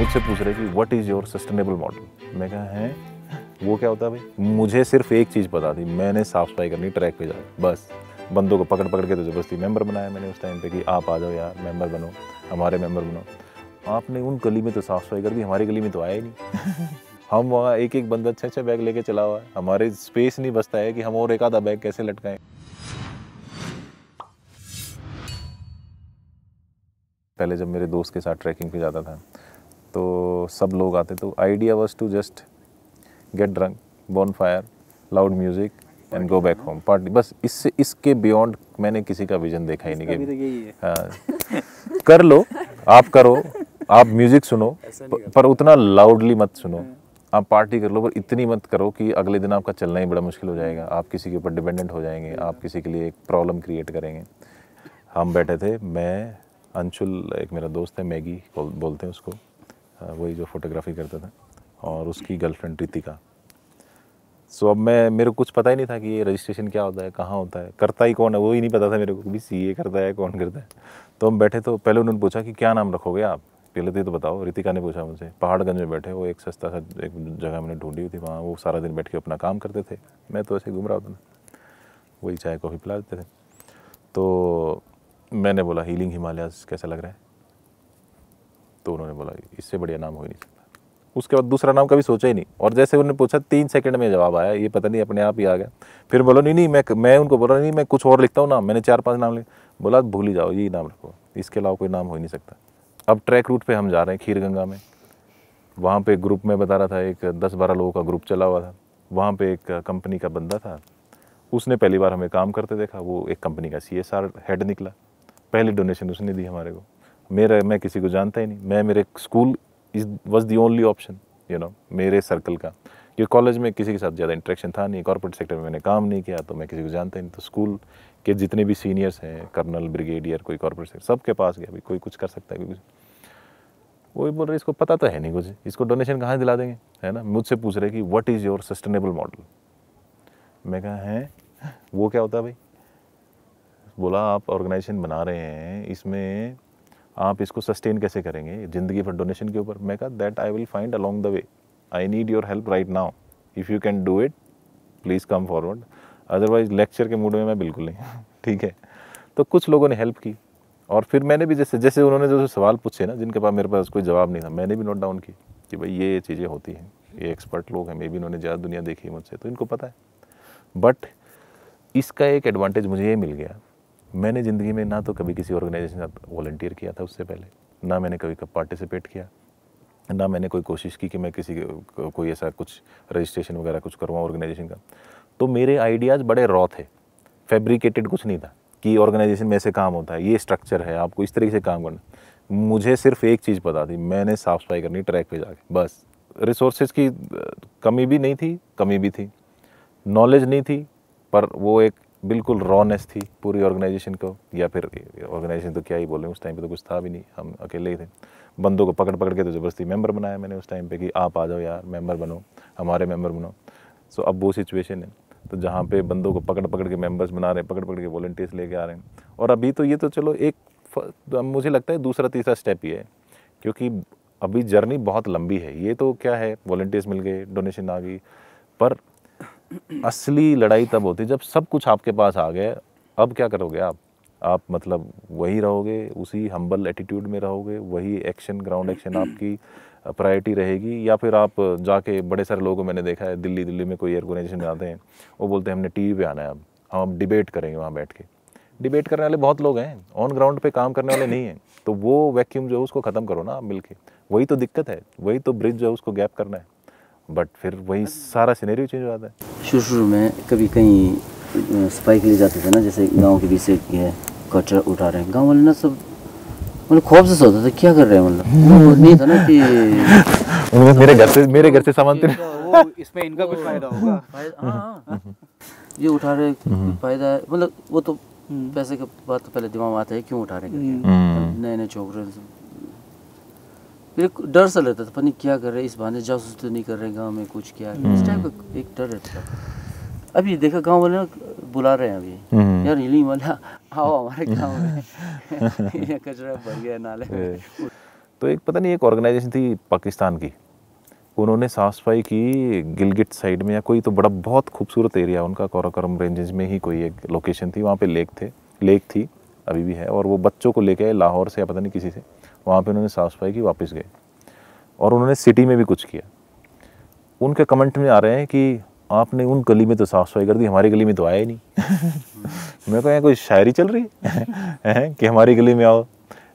मुझसे पूछ रहे कि what is your sustainable model मैं कहा है वो क्या होता है भाई मुझे सिर्फ एक चीज़ पता थी मैंने साफ सफाई करनी ट्रैक पे जाए बस बंदों को पकड़ पकड़ के तो जबरदस्ती मेंबर बनाया मैंने उस टाइम पे कि आप आ जाओ यार मेंबर बनो हमारे मेंबर बनो आपने उन गली में तो साफ सफाई कर दी हमारी गली में तो आया ही नहीं हम वहाँ एक एक बंदा अच्छे अच्छे बैग लेके चला हुआ है हमारे स्पेस नहीं बचता है कि हम और एक आधा बैग कैसे लटकाएं पहले जब मेरे दोस्त के साथ ट्रैकिंग पे जाता था तो सब लोग आते तो idea was to just get drunk bonfire loud music and go back home party बस इससे इसके बियॉन्ड मैंने किसी का विजन देखा ही नहीं कि तो हाँ। कर लो आप करो आप म्यूज़िक सुनो पर उतना लाउडली मत सुनो हाँ। आप पार्टी कर लो पर इतनी मत करो कि अगले दिन आपका चलना ही बड़ा मुश्किल हो जाएगा आप किसी के ऊपर डिपेंडेंट हो जाएंगे आप हाँ। किसी के लिए एक प्रॉब्लम क्रिएट करेंगे हम बैठे थे मैं अंशुल एक मेरा दोस्त है मैगी बोलते हैं उसको वही जो फोटोग्राफी करता था और उसकी गर्लफ्रेंड रितिका सो अब मैं मेरे को कुछ पता ही नहीं था कि ये रजिस्ट्रेशन क्या होता है कहाँ होता है करता ही कौन है वो ही नहीं पता था मेरे को भी सी ए करता है कौन करता है तो हम बैठे तो पहले उन्होंने पूछा कि क्या नाम रखोगे आप पहले तो, तो बताओ रितिका ने पूछा मुझे पहाड़गंज में बैठे वो एक सस्ता सा एक जगह मैंने ढूंढी हुई थी वहाँ वो सारा दिन बैठ के अपना काम करते थे मैं तो ऐसे घूम रहा होता वही चाय कॉफ़ी पिला देते थे तो मैंने बोला हीलिंग हिमालयस कैसा लग रहा है तो उन्होंने बोला इससे बढ़िया नाम हो ही नहीं सकता उसके बाद दूसरा नाम कभी सोचा ही नहीं और जैसे उन्होंने पूछा तीन सेकंड में जवाब आया ये पता नहीं अपने आप ही आ गया फिर बोलो नहीं नहीं मैं मैं उनको बोला नहीं मैं कुछ और लिखता हूँ नाम मैंने चार पाँच नाम लिखे बोला भूल ही जाओ यही नाम रखो इसके अलावा कोई नाम हो ही नहीं सकता अब ट्रैक रूट पर हम जा रहे हैं खीर गंगा में वहाँ पर ग्रुप में बता रहा था एक दस बारह लोगों का ग्रुप चला हुआ था वहाँ पर एक कंपनी का बंदा था उसने पहली बार हमें काम करते देखा वो एक कंपनी का सी हेड निकला पहली डोनेशन उसने दी हमारे को मेरा मैं किसी को जानता ही नहीं मैं मेरे school is was the only option you know मेरे सर्कल का ये कॉलेज में किसी के साथ ज़्यादा इंट्रैक्शन था नहीं कॉर्पोरेट सेक्टर में मैंने काम नहीं किया तो मैं किसी को जानता ही नहीं तो स्कूल के जितने भी सीनियर्स हैं कर्नल ब्रिगेडियर कोई कॉर्पोरेट सेक्टर सबके पास गया भी कोई कुछ कर सकता है कोई कुछ वही बोल रहे इसको पता तो है नहीं कुछ इसको डोनेशन कहाँ दिला देंगे है ना मुझसे पूछ रहे कि what is your sustainable model मैं कहा है वो क्या होता है भाई बोला आप ऑर्गेनाइजेशन बना रहे हैं इसमें आप इसको सस्टेन कैसे करेंगे ज़िंदगी भर डोनेशन के ऊपर मैं कहा that I will find along the way I need your help right now if you can do it please come forward otherwise lecture के मूड में मैं बिल्कुल नहीं ठीक है तो कुछ लोगों ने हेल्प की और फिर मैंने भी जैसे जैसे उन्होंने जो सवाल पूछे ना जिनके पास मेरे पास कोई जवाब नहीं था मैंने भी नोट डाउन की कि भाई ये चीज़ें होती हैं ये एक्सपर्ट लोग हैं मे भी इन्होंने ज़्यादा दुनिया देखी मुझसे तो इनको पता है बट इसका एक एडवांटेज मुझे ये मिल गया मैंने ज़िंदगी में ना तो कभी किसी ऑर्गेनाइजेशन का वॉल्टियर किया था उससे पहले ना मैंने कभी कब पार्टिसिपेट किया ना मैंने कोई कोशिश की कि मैं किसी को, कोई ऐसा कुछ रजिस्ट्रेशन वगैरह कुछ करवाऊँ ऑर्गेनाइजेशन का तो मेरे आइडियाज़ बड़े रॉ थे फैब्रिकेटेड कुछ नहीं था कि ऑर्गेनाइजेशन में ऐसे काम होता है ये स्ट्रक्चर है आपको इस तरीके से काम करना मुझे सिर्फ एक चीज़ पता थी मैंने साफ सफाई करनी ट्रैक पे जाके बस रिसोर्सेज की कमी भी नहीं थी कमी भी थी नॉलेज नहीं थी पर वो एक बिल्कुल रॉनेस थी पूरी ऑर्गेनाइजेशन को या फिर ऑर्गेनाइजेशन तो क्या ही बोले उस टाइम पे तो कुछ था भी नहीं हम अकेले ही थे बंदों को पकड़ पकड़ के तो ज़बरदस्ती मेंबर बनाया मैंने उस टाइम पे कि आप आ जाओ यार मेंबर बनो हमारे मेंबर बनो सो अब वो सिचुएशन है तो जहाँ पे बंदों को पकड़ पकड़ के मेंबर्स बना रहे हैं पकड़ पकड़ के वॉल्टियर्स लेके आ रहे हैं और अभी तो ये तो चलो एक तो मुझे लगता है दूसरा तीसरा स्टेप ये है क्योंकि अभी जर्नी बहुत लंबी है ये तो क्या है वॉल्टियर्स मिल गए डोनेशन आ गई पर असली लड़ाई तब होती है जब सब कुछ आपके पास आ गया अब क्या करोगे आप आप मतलब वही रहोगे उसी हम्बल एटीट्यूड में रहोगे वही एक्शन ग्राउंड एक्शन आपकी प्रायोरिटी रहेगी या फिर आप जाके बड़े सारे लोगों मैंने देखा है दिल्ली दिल्ली में कोई ऑर्गेनाइजेशन जाते हैं वो बोलते हैं हमने टीवी पे आना है अब हम डिबेट करेंगे वहाँ बैठ के डिबेट करने वाले बहुत लोग हैं ऑन ग्राउंड पे काम करने वाले नहीं हैं तो वो वैक्यूम जो है उसको ख़त्म करो ना आप मिल के वही तो दिक्कत है वही तो ब्रिज जो है उसको गैप करना है बट फिर वही सारा सिनेरियो चेंज हो जाता है शुरू शुरू में कभी कहीं सफाई के लिए जाते थे ना जैसे गांव के बीच से कचरा उठा रहे हैं गांव वाले ना सब मतलब खौफ से सोचते थे क्या कर रहे हैं मतलब नहीं था ना कि मेरे घर से मेरे घर से सामान तो- इसमें इनका कुछ फायदा होगा हाँ। हम्म। ये उठा रहे हम्म। फायदा मतलब वो तो हम्म। पैसे के बाद तो पहले दिमाग आता है क्यों उठा रहे हैं नए नए छोकरे एक डर सा लगता था पता क्या कर रहे इस बहाने जासूस तो नहीं कर रहे गाँव में कुछ क्या इस हम्म। टाइप का एक डर रहता था अभी देखा गाँव वाले बुला रहे हैं अभी हम्म। यार हिली वाला आओ हमारे गाँव में कचरा भर गया नाले तो एक पता नहीं एक ऑर्गेनाइजेशन थी पाकिस्तान की उन्होंने साफ सफाई की गिलगिट साइड में या कोई तो बड़ा बहुत खूबसूरत एरिया उनका कोराकरम रेंजेस में ही कोई एक लोकेशन थी वहाँ पे लेक थे लेक थी अभी भी है और वो बच्चों को लेके आए लाहौर से या पता नहीं किसी से वहाँ पे उन्होंने साफ सफाई की वापस गए और उन्होंने सिटी में भी कुछ किया उनके कमेंट में आ रहे हैं कि आपने उन गली में तो साफ सफाई कर दी हमारी गली में तो आया ही नहीं मैं कहा कोई शायरी चल रही है कि हमारी गली में आओ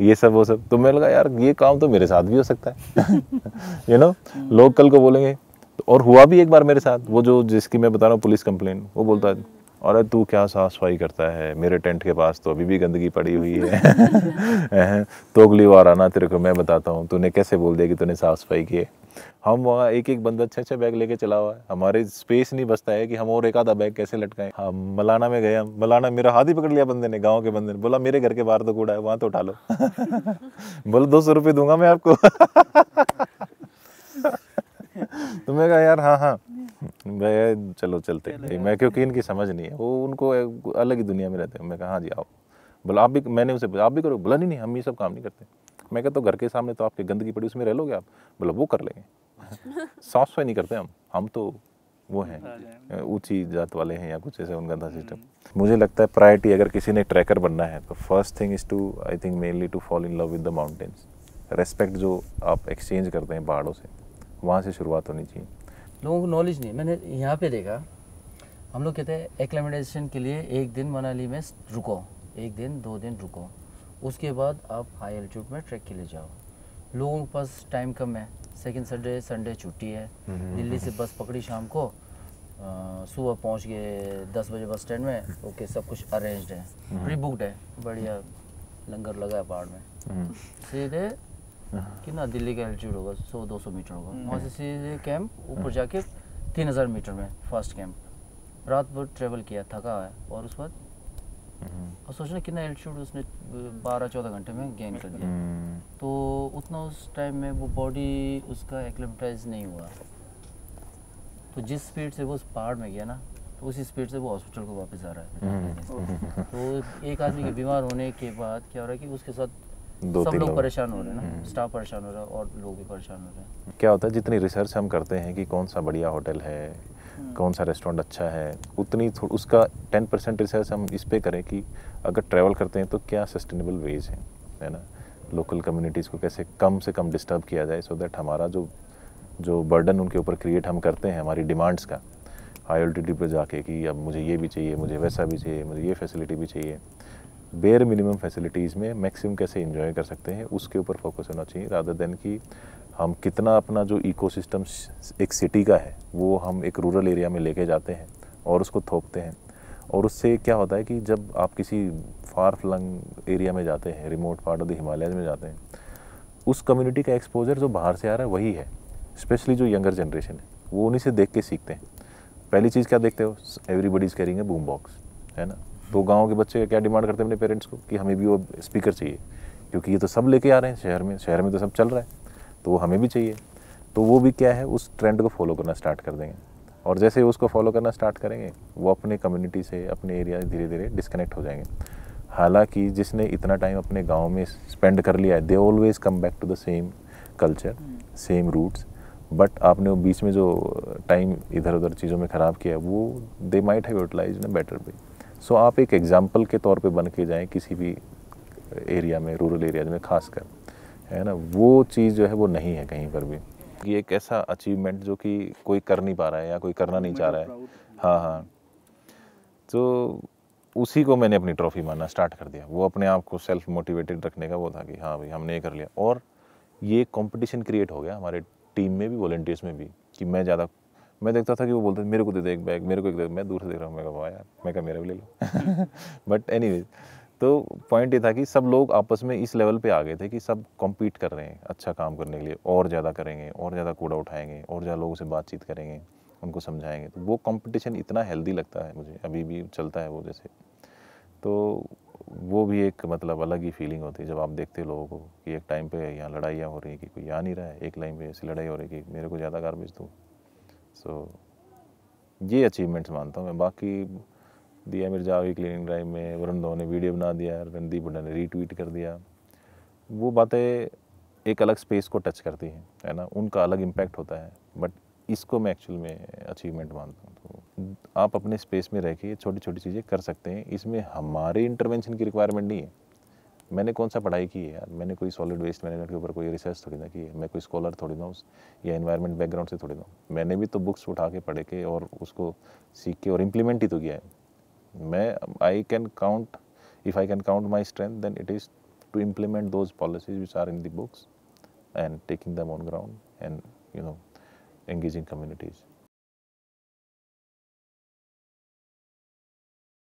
ये सब वो सब तो मैं लगा यार ये काम तो मेरे साथ भी हो सकता है यू नो लोग कल को बोलेंगे तो और हुआ भी एक बार मेरे साथ वो जो जिसकी मैं बता रहा हूँ पुलिस कंप्लेन वो बोलता है और तू क्या साफ सफाई करता है मेरे टेंट के पास तो अभी भी गंदगी पड़ी हुई है तो अगली बार आना तेरे को मैं बताता हूँ तूने कैसे बोल दिया कि तूने साफ सफाई की हम वहाँ एक एक बंदा छः छः बैग लेके चला हुआ है हमारे स्पेस नहीं बचता है कि हम और एक आधा बैग कैसे लटकाएं हम मलाना में गए हम मलाना मेरा हाथ ही पकड़ लिया बंदे ने गांव के बंदे ने बोला मेरे घर के बाहर तो कूड़ा है वहाँ तो उठा लो बोला दो सौ रुपये दूंगा मैं आपको तो मैं कहा यार हाँ हाँ मैं चलो चलते हैं मैं क्योंकि इनकी समझ नहीं है वो उनको अलग ही दुनिया में रहते हैं मैं कहा हाँ जी आओ बोला आप भी मैंने उसे आप भी करो बोला नहीं नहीं हम ये सब काम नहीं करते मैं कहता तो घर के सामने तो आपके गंदगी पड़ी उसमें रह लोगे आप बोला वो कर लेंगे साफ सफाई नहीं करते हम हम तो वो हैं हाँ हाँ ऊंची जात वाले हैं या कुछ ऐसे उनका था सिस्टम हम्म। मुझे लगता है प्रायोरिटी अगर किसी ने ट्रैकर बनना है तो first thing is to I think mainly to fall in love with the mountains respect जो आप एक्सचेंज करते हैं पहाड़ों से वहाँ से शुरुआत होनी चाहिए लोगों को नॉलेज नहीं मैंने यहाँ पे देखा हम लोग कहते हैं एक्लेमेटाइजेशन के लिए एक दिन मनाली में रुको एक दिन दो दिन रुको उसके बाद आप हाई एल्टीट्यूड में ट्रैक के लिए जाओ लोगों के पास टाइम कम है सेकेंड संडे संडे छुट्टी है दिल्ली से बस पकड़ी शाम को सुबह पहुंच गए दस बजे बस स्टैंड में ओके सब कुछ अरेंज्ड है प्री हम्म। बुकड है बढ़िया लंगर लगा है पहाड़ में हम्म। सीधे Uh-huh. कितना दिल्ली का एल्टीट्यूड होगा सौ दो सौ मीटर होगा हम्म। वहाँ से सीधे कैंप हाँ। ऊपर जाके तीन हज़ार मीटर में फर्स्ट कैंप रात भर ट्रेवल किया थका है और उस बाद हम्म। और सोचना कितना एल्टीट्यूड उसने बारह चौदह घंटे में गेन कर दिया हम्म। तो उतना उस टाइम में वो बॉडी उसका एक्लेमटाइज नहीं हुआ तो जिस स्पीड से वो उस पहाड़ में गया ना तो उसी स्पीड से वो हॉस्पिटल को वापस आ रहा है तो एक आदमी के बीमार होने के बाद क्या हो रहा है कि उसके साथ दो सब लोग परेशान हो रहे हैं ना स्टाफ हम्म। परेशान हो रहा है और लोग भी परेशान हो रहे हैं क्या होता है जितनी रिसर्च हम करते हैं कि कौन सा बढ़िया होटल है हम्म। कौन सा रेस्टोरेंट अच्छा है उतनी उसका टेन परसेंट रिसर्च हम इस पर करें कि अगर ट्रैवल करते हैं तो क्या सस्टेनेबल वेज है है ना लोकल कम्युनिटीज़ को कैसे कम से कम डिस्टर्ब किया जाए सो दैट हमारा जो जो बर्डन उनके ऊपर क्रिएट हम करते हैं हमारी डिमांड्स का हाई ऑल्टीट्यूड पर जाके कि अब मुझे ये भी चाहिए मुझे वैसा भी चाहिए मुझे ये फैसिलिटी भी चाहिए बेयर मिनिमम फैसिलिटीज़ में मैक्सिमम कैसे इन्जॉय कर सकते हैं उसके ऊपर फोकस होना चाहिए रादर देन कि हम कितना अपना जो इकोसिस्टम एक सिटी का है वो हम एक रूरल एरिया में लेके जाते हैं और उसको थोपते हैं और उससे क्या होता है कि जब आप किसी फार फ्लंग एरिया में जाते हैं remote part of the Himalaya में जाते हैं उस कम्युनिटी का एक्सपोजर जो बाहर से आ रहा है वही है स्पेशली जो यंगर जनरेशन है वो उन्हीं से देख के सीखते हैं पहली चीज़ क्या देखते हो everybody is carrying a boom box है ना तो गाँव के बच्चे क्या डिमांड करते हैं अपने पेरेंट्स को कि हमें भी वो स्पीकर चाहिए क्योंकि ये तो सब लेके आ रहे हैं शहर में शहर में तो सब चल रहा है तो वो हमें भी चाहिए तो वो भी क्या है उस ट्रेंड को फॉलो करना स्टार्ट कर देंगे और जैसे उसको फॉलो करना स्टार्ट करेंगे वो अपने कम्युनिटी से अपने एरिया धीरे धीरे डिस्कनेक्ट हो जाएंगे हालांकि जिसने इतना टाइम अपने गांव में स्पेंड कर लिया है they always come back to the same culture same roots but आपने वो बीच में जो टाइम इधर उधर चीज़ों में ख़राब किया है वो they might have utilise in better way so आप एक एग्ज़ाम्पल के तौर पर बन के जाएँ किसी भी एरिया में रूरल एरियाज में खासकर है ना वो चीज़ जो है वो नहीं है कहीं पर भी ये एक ऐसा अचीवमेंट जो कि कोई कर नहीं पा रहा है या कोई करना नहीं चाह रहा है हाँ हाँ तो उसी को मैंने अपनी ट्रॉफी मानना स्टार्ट कर दिया वो अपने आप को सेल्फ मोटिवेटेड रखने का वो था कि हाँ भाई हमने ये कर लिया और ये कंपटीशन क्रिएट हो गया हमारे टीम में भी वॉल्टियर्स में भी कि मैं ज़्यादा मैं देखता था कि वो बोलते थे मेरे को दे दे एक बैग मेरे को एक देख मैं दूर से देख रहा हूँ मैं कहा यार मैं कहा मेरा भी ले लो बट एनी तो पॉइंट ये था कि सब लोग आपस में इस लेवल पे आ गए थे कि सब कॉम्पीट कर रहे हैं अच्छा काम करने के लिए और ज़्यादा करेंगे और ज़्यादा कूड़ा उठाएंगे और ज़्यादा लोगों से बातचीत करेंगे उनको समझाएंगे तो वो कंपटीशन इतना हेल्दी लगता है मुझे अभी भी चलता है वो जैसे तो वो भी एक मतलब अलग ही फीलिंग होती है जब आप देखते लोगों को कि एक टाइम पे यहाँ लड़ाइयाँ हो रही है कि कोई आ नहीं रहा है एक लाइन पे ऐसी लड़ाई हो रही है कि मेरे को ज़्यादा गार्बेज दो सो so, ये अचीवमेंट्स मानता हूँ मैं बाकी दिया मिर्जा हुई क्लीनिंग ड्राइव में वरुण धो ने वीडियो बना दिया रणदीप हुडा ने रीट्वीट कर दिया वो बातें एक अलग स्पेस को टच करती हैं है ना उनका अलग इम्पैक्ट होता है बट इसको मैं एक्चुअल में अचीवमेंट मानता हूँ तो आप अपने स्पेस में रह के छोटी छोटी चीज़ें कर सकते हैं इसमें हमारे इंटरवेंशन की रिक्वायरमेंट नहीं है मैंने कौन सा पढ़ाई की है यार मैंने कोई सॉलिड वेस्ट मैनेजमेंट के ऊपर कोई रिसर्च थोड़ी ना की है मैं कोई स्कॉलर थोड़ी ना हूँ या इन्वायरमेंट बैकग्राउंड से थोड़ी ना मैंने भी तो बुक्स उठा के पढ़े के और उसको सीख के और इम्प्लीमेंट ही तो किया है मैं I can count if I can count my strength then it is to implement those policies which are in the books and taking them on ground and you know engaging communities